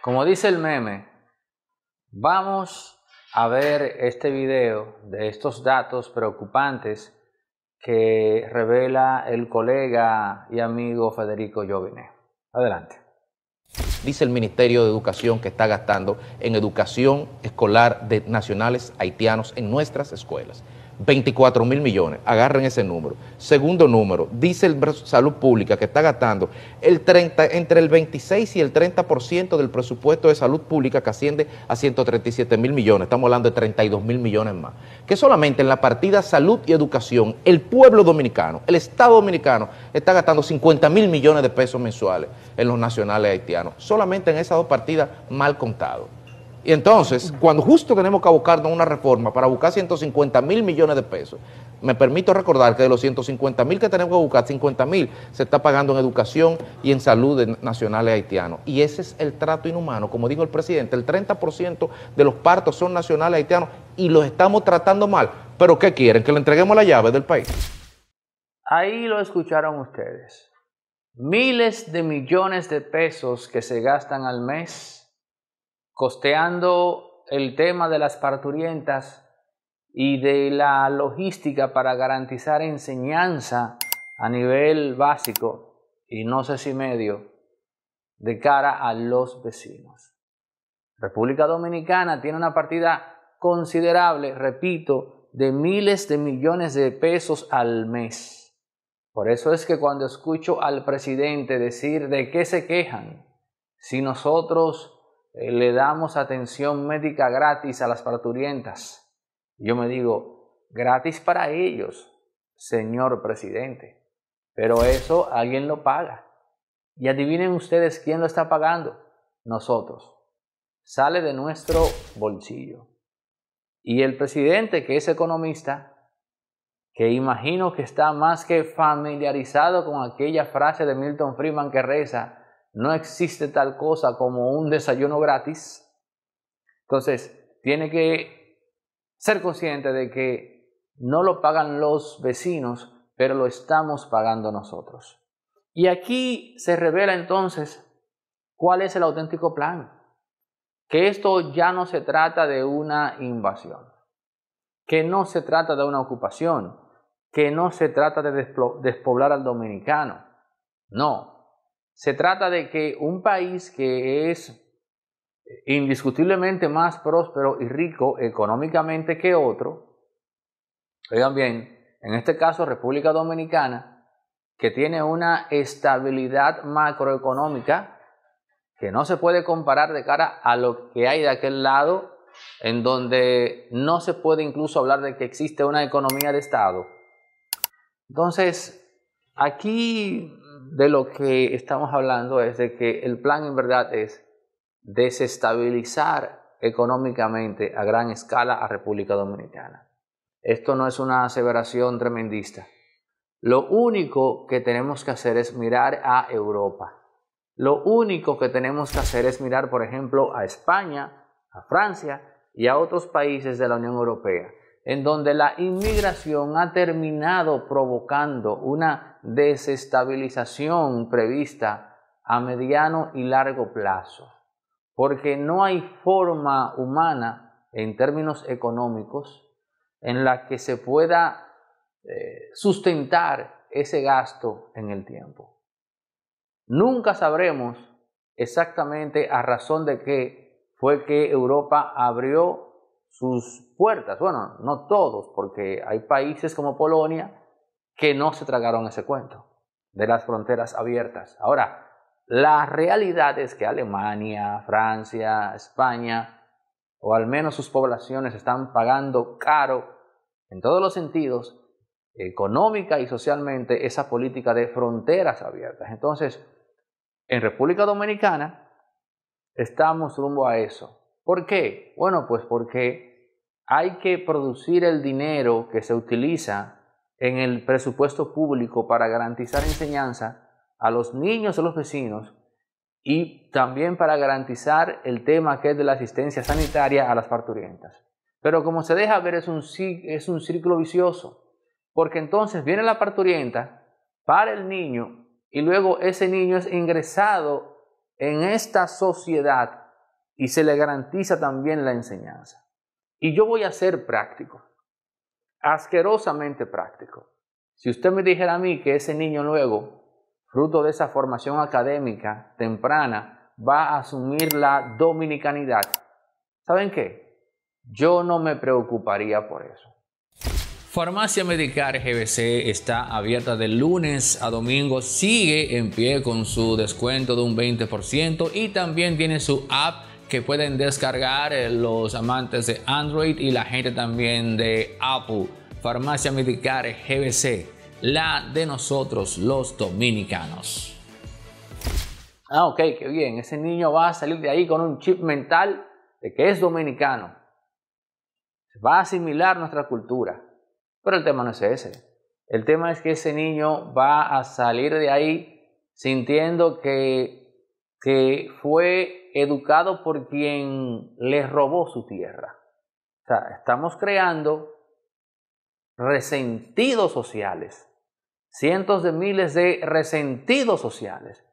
Como dice el meme, vamos a ver este video de estos datos preocupantes que revela el colega y amigo Federico Jovine. Adelante. Dice el Ministerio de Educación que está gastando en educación escolar de nacionales haitianos en nuestras escuelas. 24 mil millones, agarren ese número. Segundo número, dice el Salud Pública que está gastando entre el 26 y el 30% del presupuesto de salud pública que asciende a 137 mil millones, estamos hablando de 32 mil millones más, que solamente en la partida salud y educación, el pueblo dominicano, el Estado dominicano, está gastando 50 mil millones de pesos mensuales en los nacionales haitianos, solamente en esas dos partidas mal contado. Y entonces, cuando justo tenemos que abocarnos una reforma para buscar 150 mil millones de pesos, me permito recordar que de los 150 mil que tenemos que buscar, 50 mil se está pagando en educación y en salud nacional nacionales haitianos. Y ese es el trato inhumano. Como dijo el presidente, el 30% de los partos son nacionales haitianos y los estamos tratando mal. ¿Pero qué quieren? ¿Que le entreguemos la llave del país? Ahí lo escucharon ustedes. Miles de millones de pesos que se gastan al mes costeando el tema de las parturientas y de la logística para garantizar enseñanza a nivel básico y no sé si medio de cara a los vecinos. República Dominicana tiene una partida considerable, repito, de miles de millones de pesos al mes. Por eso es que cuando escucho al presidente decir de qué se quejan, si nosotros eh, le damos atención médica gratis a las parturientas. Yo me digo, gratis para ellos, señor presidente. Pero eso alguien lo paga. Y adivinen ustedes quién lo está pagando. Nosotros. Sale de nuestro bolsillo. Y el presidente, que es economista, que imagino que está más que familiarizado con aquella frase de Milton Friedman que reza, no existe tal cosa como un desayuno gratis. Entonces, tiene que ser consciente de que no lo pagan los vecinos, pero lo estamos pagando nosotros. Y aquí se revela entonces cuál es el auténtico plan. Que esto ya no se trata de una invasión, que no se trata de una ocupación, que no se trata de despoblar al dominicano. No, se trata de que un país que es indiscutiblemente más próspero y rico económicamente que otro, oigan bien, en este caso República Dominicana, que tiene una estabilidad macroeconómica que no se puede comparar de cara a lo que hay de aquel lado, en donde no se puede incluso hablar de que existe una economía de Estado. Entonces, aquí de lo que estamos hablando es de que el plan en verdad es desestabilizar económicamente a gran escala a República Dominicana. Esto no es una aseveración tremendista. Lo único que tenemos que hacer es mirar a Europa. Lo único que tenemos que hacer es mirar, por ejemplo, a España, a Francia y a otros países de la Unión Europea en donde la inmigración ha terminado provocando una desestabilización prevista a mediano y largo plazo, porque no hay forma humana en términos económicos en la que se pueda eh, sustentar ese gasto en el tiempo. Nunca sabremos exactamente a razón de qué fue que Europa abrió sus puertas. Bueno, no todos, porque hay países como Polonia que no se tragaron ese cuento de las fronteras abiertas. Ahora, la realidad es que Alemania, Francia, España, o al menos sus poblaciones están pagando caro en todos los sentidos, económica y socialmente, esa política de fronteras abiertas. Entonces, en República Dominicana estamos rumbo a eso. ¿Por qué? Bueno, pues porque hay que producir el dinero que se utiliza en el presupuesto público para garantizar enseñanza a los niños, o los vecinos y también para garantizar el tema que es de la asistencia sanitaria a las parturientas. Pero como se deja ver es un, es un círculo vicioso, porque entonces viene la parturienta para el niño y luego ese niño es ingresado en esta sociedad y se le garantiza también la enseñanza. Y yo voy a ser práctico, asquerosamente práctico. Si usted me dijera a mí que ese niño luego, fruto de esa formación académica temprana, va a asumir la dominicanidad, ¿saben qué? Yo no me preocuparía por eso. Farmacia Medicar GBC está abierta de lunes a domingo, sigue en pie con su descuento de un 20% y también tiene su app que pueden descargar eh, los amantes de Android y la gente también de Apple. Farmacia Medicare GBC, la de nosotros los dominicanos. Ah, ok, qué bien. Ese niño va a salir de ahí con un chip mental de que es dominicano. Va a asimilar nuestra cultura. Pero el tema no es ese. El tema es que ese niño va a salir de ahí sintiendo que, que fue educado por quien les robó su tierra. O sea, estamos creando resentidos sociales, cientos de miles de resentidos sociales.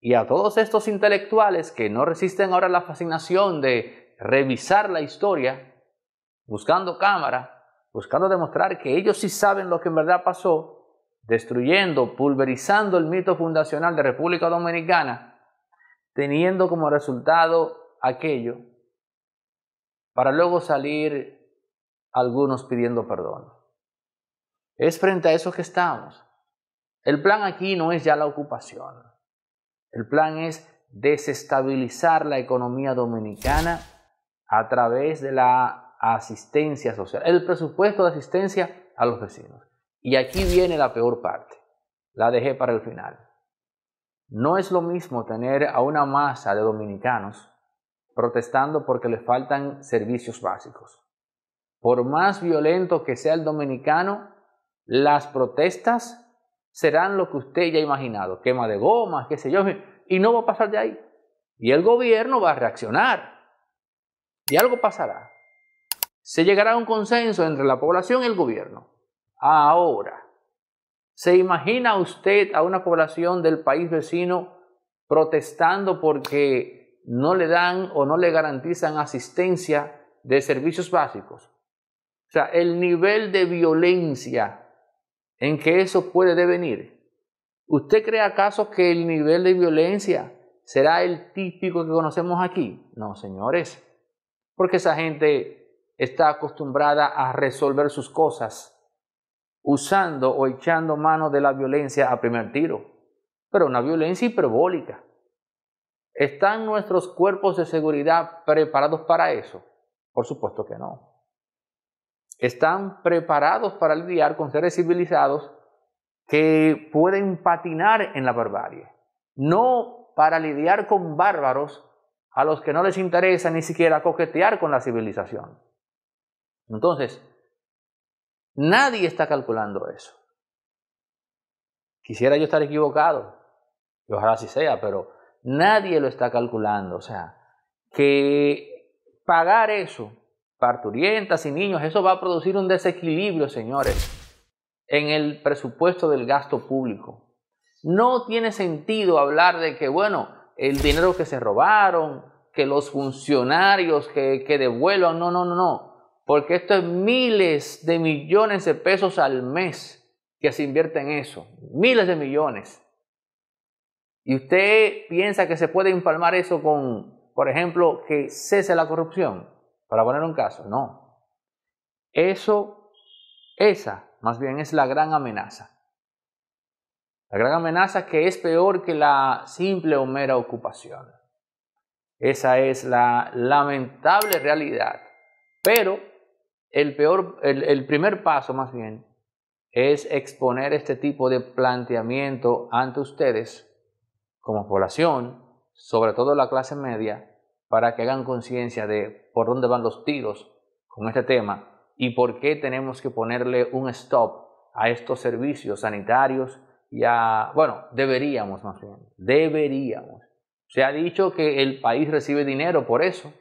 Y a todos estos intelectuales que no resisten ahora la fascinación de revisar la historia, buscando cámara, buscando demostrar que ellos sí saben lo que en verdad pasó, destruyendo, pulverizando el mito fundacional de República Dominicana, teniendo como resultado aquello, para luego salir algunos pidiendo perdón. Es frente a eso que estamos. El plan aquí no es ya la ocupación. El plan es desestabilizar la economía dominicana a través de la asistencia social, el presupuesto de asistencia a los vecinos. Y aquí viene la peor parte. La dejé para el final. No es lo mismo tener a una masa de dominicanos protestando porque les faltan servicios básicos. Por más violento que sea el dominicano, las protestas serán lo que usted ya ha imaginado, quema de gomas, qué sé yo, y no va a pasar de ahí. Y el gobierno va a reaccionar. Y algo pasará. Se llegará a un consenso entre la población y el gobierno. Ahora, ¿Se imagina usted a una población del país vecino protestando porque no le dan o no le garantizan asistencia de servicios básicos? O sea, el nivel de violencia en que eso puede devenir. ¿Usted cree acaso que el nivel de violencia será el típico que conocemos aquí? No, señores, porque esa gente está acostumbrada a resolver sus cosas usando o echando mano de la violencia a primer tiro, pero una violencia hiperbólica. ¿Están nuestros cuerpos de seguridad preparados para eso? Por supuesto que no. ¿Están preparados para lidiar con seres civilizados que pueden patinar en la barbarie? No para lidiar con bárbaros a los que no les interesa ni siquiera coquetear con la civilización. Entonces, Nadie está calculando eso. Quisiera yo estar equivocado, y ojalá así sea, pero nadie lo está calculando. O sea, que pagar eso, parturientas y niños, eso va a producir un desequilibrio, señores, en el presupuesto del gasto público. No tiene sentido hablar de que, bueno, el dinero que se robaron, que los funcionarios que, que devuelvan, no, no, no, no. Porque esto es miles de millones de pesos al mes que se invierte en eso. Miles de millones. Y usted piensa que se puede empalmar eso con, por ejemplo, que cese la corrupción, para poner un caso. No. Eso, esa, más bien es la gran amenaza. La gran amenaza que es peor que la simple o mera ocupación. Esa es la lamentable realidad. Pero el, primer paso más bien es exponer este tipo de planteamiento ante ustedes como población, sobre todo la clase media, para que hagan conciencia de por dónde van los tiros con este tema y por qué tenemos que ponerle un stop a estos servicios sanitarios y a, bueno, deberíamos más bien, deberíamos. Se ha dicho que el país recibe dinero por eso.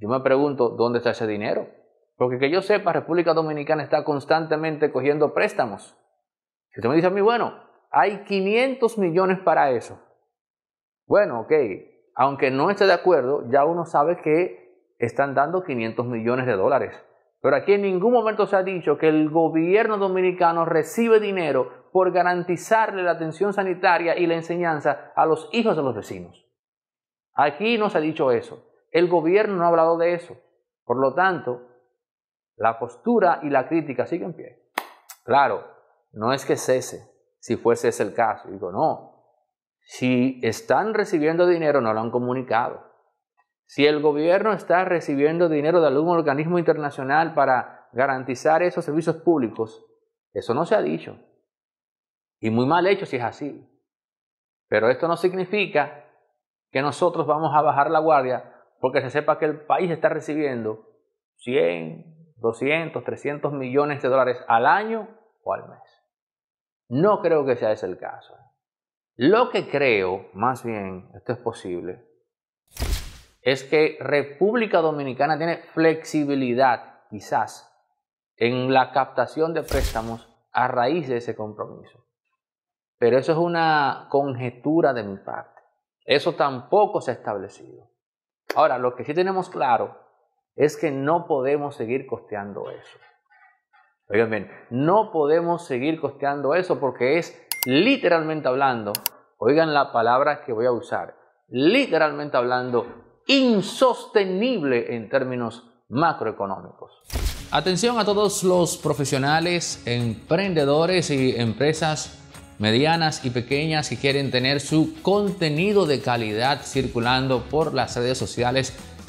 Yo me pregunto, ¿dónde está ese dinero? Porque que yo sepa, República Dominicana está constantemente cogiendo préstamos. Si usted me dice a mí, bueno, hay 500 millones para eso. Bueno, ok, aunque no esté de acuerdo, ya uno sabe que están dando 500 millones de dólares. Pero aquí en ningún momento se ha dicho que el gobierno dominicano recibe dinero por garantizarle la atención sanitaria y la enseñanza a los hijos de los vecinos. Aquí no se ha dicho eso. El gobierno no ha hablado de eso. Por lo tanto, la postura y la crítica siguen en pie. Claro, no es que cese, si fuese ese el caso. Digo, no. Si están recibiendo dinero, no lo han comunicado. Si el gobierno está recibiendo dinero de algún organismo internacional para garantizar esos servicios públicos, eso no se ha dicho. Y muy mal hecho si es así. Pero esto no significa que nosotros vamos a bajar la guardia porque se sepa que el país está recibiendo 100, 200, 300 millones de dólares al año o al mes. No creo que sea ese el caso. Lo que creo, más bien, esto es posible, es que República Dominicana tiene flexibilidad, quizás, en la captación de préstamos a raíz de ese compromiso. Pero eso es una conjetura de mi parte. Eso tampoco se ha establecido. Ahora, lo que sí tenemos claro es que no podemos seguir costeando eso. Oigan bien, no podemos seguir costeando eso porque es literalmente hablando, oigan la palabra que voy a usar, literalmente hablando, insostenible en términos macroeconómicos. Atención a todos los profesionales, emprendedores y empresas medianas y pequeñas que quieren tener su contenido de calidad circulando por las redes sociales